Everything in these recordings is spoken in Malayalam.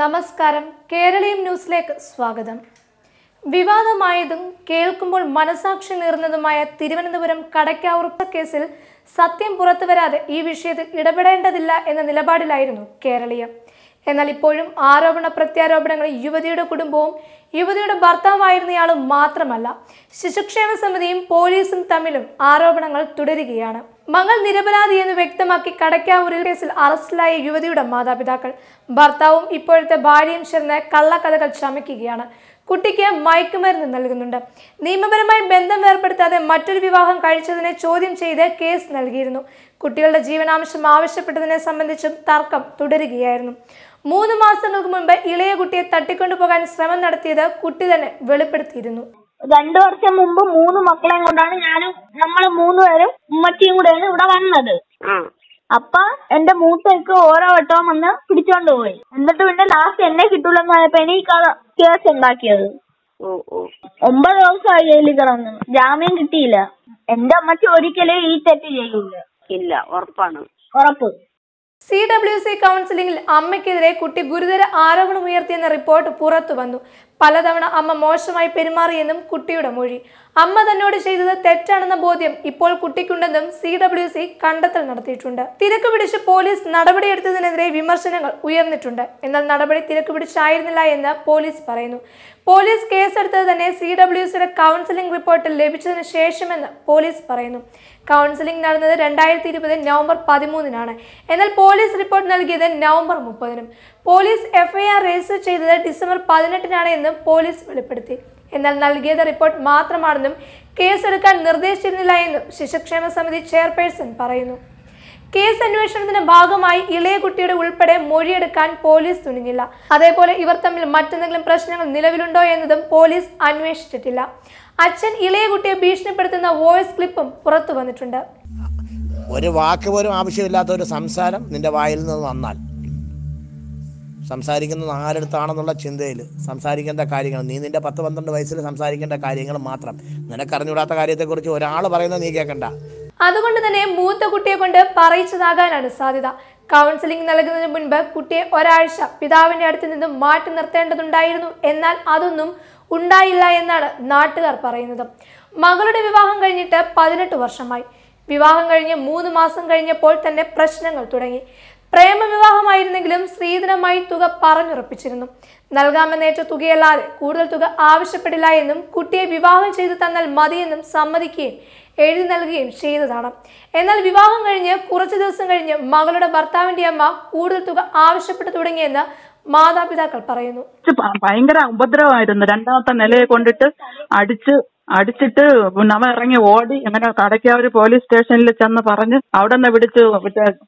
നമസ്കാരം കേരളീയം ന്യൂസിലേക്ക് സ്വാഗതം വിവാദമായതും കേൾക്കുമ്പോൾ മനസാക്ഷി നേർന്നതുമായ തിരുവനന്തപുരം കടയ്ക്കാവുറുപ്പ കേസിൽ സത്യം പുറത്തു വരാതെ ഈ വിഷയത്തിൽ ഇടപെടേണ്ടതില്ല എന്ന നിലപാടിലായിരുന്നു കേരളീയം എന്നാൽ ഇപ്പോഴും ആരോപണ പ്രത്യാരോപണങ്ങൾ യുവതിയുടെ കുടുംബവും യുവതിയുടെ ഭർത്താവായിരുന്നയാളും മാത്രമല്ല ശിശുക്ഷേമ സമിതിയും പോലീസും തമ്മിലും ആരോപണങ്ങൾ തുടരുകയാണ് മകൾ നിരപരാധി എന്ന് വ്യക്തമാക്കി കടയ്ക്കാവൂരിൽ കേസിൽ അറസ്റ്റിലായ യുവതിയുടെ മാതാപിതാക്കൾ ഭർത്താവും ഇപ്പോഴത്തെ ഭാര്യയും ചേർന്ന് കള്ളക്കഥകൾ ചമയ്ക്കുകയാണ് കുട്ടിക്ക് മയക്കുമരുന്ന് നൽകുന്നുണ്ട് നിയമപരമായി ബന്ധം ഏർപ്പെടുത്താതെ മറ്റൊരു വിവാഹം കഴിച്ചതിനെ ചോദ്യം ചെയ്ത് കേസ് നൽകിയിരുന്നു കുട്ടികളുടെ ജീവനാംശം ആവശ്യപ്പെട്ടതിനെ സംബന്ധിച്ചും തർക്കം തുടരുകയായിരുന്നു മൂന്ന് മാസങ്ങൾക്ക് മുമ്പ് ഇളയ കുട്ടിയെ തട്ടിക്കൊണ്ടുപോകാൻ ശ്രമം നടത്തിയത് കുട്ടി തന്നെ വെളിപ്പെടുത്തിയിരുന്നു രണ്ടു വർഷം മുമ്പ് മൂന്ന് മക്കളെയും കൊണ്ടാണ് ഞാനും നമ്മള് പേരും ഉമ്മച്ചിയും കൂടെയാണ് ഇവിടെ വന്നത് അപ്പൊ എന്റെ മൂത്തേക്ക് ഓരോ വട്ടവും വന്ന് പിടിച്ചോണ്ട് പോയി എന്നിട്ട് പിന്നെ ലാസ്റ്റ് എന്നെ കിട്ടൂലെന്ന് ആയപ്പോ എനിക്ക് കേസ് ഉണ്ടാക്കിയത് ഒമ്പത് ദിവസമായി ജയിലിൽ കിടന്നു ജാമ്യം കിട്ടിയില്ല എന്റെ അമ്മച്ചി ഒരിക്കലും ഈ തെറ്റ് ചെയ്യില്ല ഇല്ല ഉറപ്പാണ് ഉറപ്പ് സി ഡബ്ല്യു സി കൗൺസിലിംഗിൽ അമ്മയ്ക്കെതിരെ കുട്ടി ഗുരുതര ആരോപണം ഉയർത്തിയെന്ന റിപ്പോർട്ട് പുറത്തു വന്നു പലതവണ അമ്മ മോശമായി പെരുമാറിയെന്നും കുട്ടിയുടെ മൊഴി അമ്മ തന്നോട് ചെയ്തത് തെറ്റാണെന്ന ബോധ്യം ഇപ്പോൾ കുട്ടിക്കുണ്ടെന്നും സി ഡബ്ല്യു സി കണ്ടെത്തൽ നടത്തിയിട്ടുണ്ട് തിരക്ക് പിടിച്ച് പോലീസ് നടപടിയെടുത്തതിനെതിരെ വിമർശനങ്ങൾ ഉയർന്നിട്ടുണ്ട് എന്നാൽ നടപടി തിരക്ക് പിടിച്ചായിരുന്നില്ല എന്ന് പോലീസ് പറയുന്നു പോലീസ് കേസെടുത്തത് തന്നെ സി ഡബ്ല്യു സിയുടെ കൗൺസിലിംഗ് റിപ്പോർട്ട് ലഭിച്ചതിന് ശേഷമെന്ന് പോലീസ് പറയുന്നു കൗൺസിലിംഗ് നടന്നത് രണ്ടായിരത്തി ഇരുപത് നവംബർ പതിമൂന്നിനാണ് എന്നാൽ പോലീസ് റിപ്പോർട്ട് നൽകിയത് നവംബർ മുപ്പതിനും പോലീസ് എഫ്ഐആർ രജിസ്റ്റർ ചെയ്തത് ഡിസംബർ പതിനെട്ടിനാണ് എന്ന് നൽകിയെന്നും പോലീസ് വെളിപ്പെടുത്തി എന്നാൽ നൽകിയത് റിപ്പോർട്ട് മാത്രമാണെന്നും കേസെടുക്കാൻ നിർദ്ദേശിച്ചിരുന്നില്ല എന്നും ശിശുക്ഷേമ സമിതി ചെയർപേഴ്സൺ പറയുന്നു കേസ് അന്വേഷണത്തിന്റെ ഭാഗമായി ഇളയ കുട്ടിയുടെ ഉൾപ്പെടെ മൊഴിയെടുക്കാൻ പോലീസ് തുനിഞ്ഞില്ല അതേപോലെ ഇവർ തമ്മിൽ മറ്റെന്തെങ്കിലും പ്രശ്നങ്ങൾ നിലവിലുണ്ടോ എന്നതും പോലീസ് അന്വേഷിച്ചിട്ടില്ല അച്ഛൻ ഇളയ കുട്ടിയെ ഭീഷണിപ്പെടുത്തുന്ന വോയിസ് ക്ലിപ്പും പുറത്തു വന്നിട്ടുണ്ട് ഒരു വാക്ക് പോലും ആവശ്യമില്ലാത്ത ഒരു സംസാരം നിന്റെ വായിൽ നിന്ന് വന്നാൽ സംസാരിക്കുന്നത് ആരെടുത്താണെന്നുള്ള ചിന്തയിൽ സംസാരിക്കേണ്ട കാര്യങ്ങൾ നീ നിൻ്റെ പത്ത് പന്ത്രണ്ട് വയസ്സിൽ സംസാരിക്കേണ്ട കാര്യങ്ങൾ മാത്രം നിനക്കറിഞ്ഞൂടാത്ത കാര്യത്തെക്കുറിച്ച് ഒരാൾ പറയുന്നത് നീ കേൾക്കണ്ട അതുകൊണ്ട് തന്നെ മൂത്ത കുട്ടിയെ കൊണ്ട് പറയിച്ചതാകാനാണ് സാധ്യത കൗൺസിലിംഗ് നൽകുന്നതിന് മുൻപ് കുട്ടിയെ ഒരാഴ്ച പിതാവിന്റെ അടുത്ത് നിന്നും മാറ്റി നിർത്തേണ്ടതുണ്ടായിരുന്നു എന്നാൽ അതൊന്നും ഉണ്ടായില്ല എന്നാണ് നാട്ടുകാർ പറയുന്നത് മകളുടെ വിവാഹം കഴിഞ്ഞിട്ട് പതിനെട്ട് വർഷമായി വിവാഹം കഴിഞ്ഞ് മൂന്ന് മാസം കഴിഞ്ഞപ്പോൾ തന്നെ പ്രശ്നങ്ങൾ തുടങ്ങി പ്രേമവിവാഹമായിരുന്നെങ്കിലും സ്ത്രീധനമായി തുക പറഞ്ഞുറപ്പിച്ചിരുന്നു നൽകാമെന്നേറ്റ തുകയല്ലാതെ കൂടുതൽ തുക ആവശ്യപ്പെടില്ല എന്നും കുട്ടിയെ വിവാഹം ചെയ്തു തന്നാൽ മതിയെന്നും സമ്മതിക്കുകയും എഴുതി നൽകുകയും ചെയ്തതാണ് എന്നാൽ വിവാഹം കഴിഞ്ഞ് കുറച്ചു ദിവസം കഴിഞ്ഞ് മകളുടെ ഭർത്താവിന്റെ അമ്മ കൂടുതൽ തുക ആവശ്യപ്പെട്ടു തുടങ്ങിയെന്ന് മാതാപിതാക്കൾ പറയുന്നു ഭയങ്കര ഉപദ്രവമായിരുന്നു രണ്ടാമത്തെ നിലയെ കൊണ്ടിട്ട് അടിച്ച് അടിച്ചിട്ട് പിന്നെ ഇറങ്ങി ഓടി അങ്ങനെ കടയ്ക്കാവ് പോലീസ് സ്റ്റേഷനിൽ ചെന്ന് പറഞ്ഞ് നിന്ന് വിളിച്ച്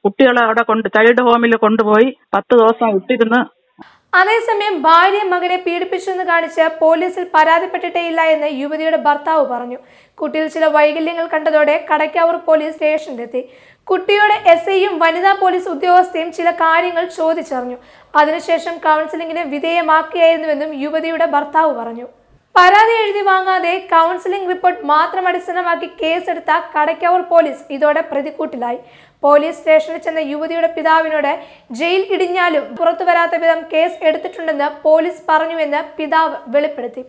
കുട്ടികളെ അവിടെ കൊണ്ട് ചൈൽഡ് ഹോമിൽ കൊണ്ടുപോയി പത്ത് ദിവസം ഇട്ടിരുന്ന് അതേസമയം ഭാര്യ മകനെ പീഡിപ്പിച്ചെന്ന് കാണിച്ച് പോലീസിൽ പരാതിപ്പെട്ടിട്ടേയില്ല എന്ന് യുവതിയുടെ ഭർത്താവ് പറഞ്ഞു കുട്ടിയിൽ ചില വൈകല്യങ്ങൾ കണ്ടതോടെ കടയ്ക്കാവൂർ പോലീസ് സ്റ്റേഷനിലെത്തി കുട്ടിയുടെ എസ് ഐയും വനിതാ പോലീസ് ഉദ്യോഗസ്ഥയും ചില കാര്യങ്ങൾ ചോദിച്ചറിഞ്ഞു അതിനുശേഷം കൗൺസിലിംഗിന് വിധേയമാക്കിയായിരുന്നുവെന്നും യുവതിയുടെ ഭർത്താവ് പറഞ്ഞു പരാതി എഴുതി വാങ്ങാതെ കൗൺസിലിംഗ് റിപ്പോർട്ട് മാത്രം അടിസ്ഥാനമാക്കി കേസെടുത്ത കടയ്ക്കാവൂർ പോലീസ് ഇതോടെ പ്രതിക്കൂട്ടിലായി പോലീസ് സ്റ്റേഷനിൽ ചെന്ന യുവതിയുടെ പിതാവിനോട് ജയിൽ ഇടിഞ്ഞാലും പുറത്തു വരാത്ത വിധം കേസ് എടുത്തിട്ടുണ്ടെന്ന് പോലീസ് പറഞ്ഞുവെന്ന് പിതാവ് വെളിപ്പെടുത്തി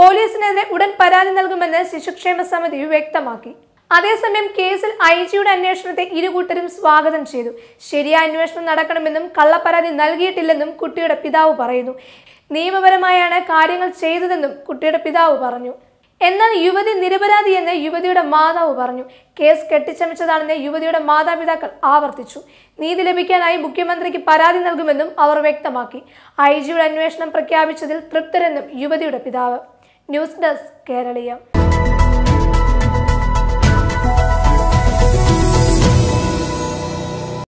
പോലീസിനെതിരെ ഉടൻ പരാതി നൽകുമെന്ന് ശിശുക്ഷേമ സമിതി വ്യക്തമാക്കി അതേസമയം കേസിൽ ഐ ജിയുടെ അന്വേഷണത്തെ ഇരുകൂട്ടരും സ്വാഗതം ചെയ്തു ശരിയായ അന്വേഷണം നടക്കണമെന്നും കള്ളപ്പരാതി നൽകിയിട്ടില്ലെന്നും കുട്ടിയുടെ പിതാവ് പറയുന്നു നിയമപരമായാണ് കാര്യങ്ങൾ ചെയ്തതെന്നും കുട്ടിയുടെ പിതാവ് പറഞ്ഞു എന്നാൽ യുവതി നിരപരാധിയെന്ന് യുവതിയുടെ മാതാവ് പറഞ്ഞു കേസ് കെട്ടിച്ചമച്ചതാണെന്ന് യുവതിയുടെ മാതാപിതാക്കൾ ആവർത്തിച്ചു നീതി ലഭിക്കാനായി മുഖ്യമന്ത്രിക്ക് പരാതി നൽകുമെന്നും അവർ വ്യക്തമാക്കി ഐ ജിയുടെ അന്വേഷണം പ്രഖ്യാപിച്ചതിൽ തൃപ്തരെന്നും യുവതിയുടെ പിതാവ് ന്യൂസ് ഡെസ്ക് കേരളീയം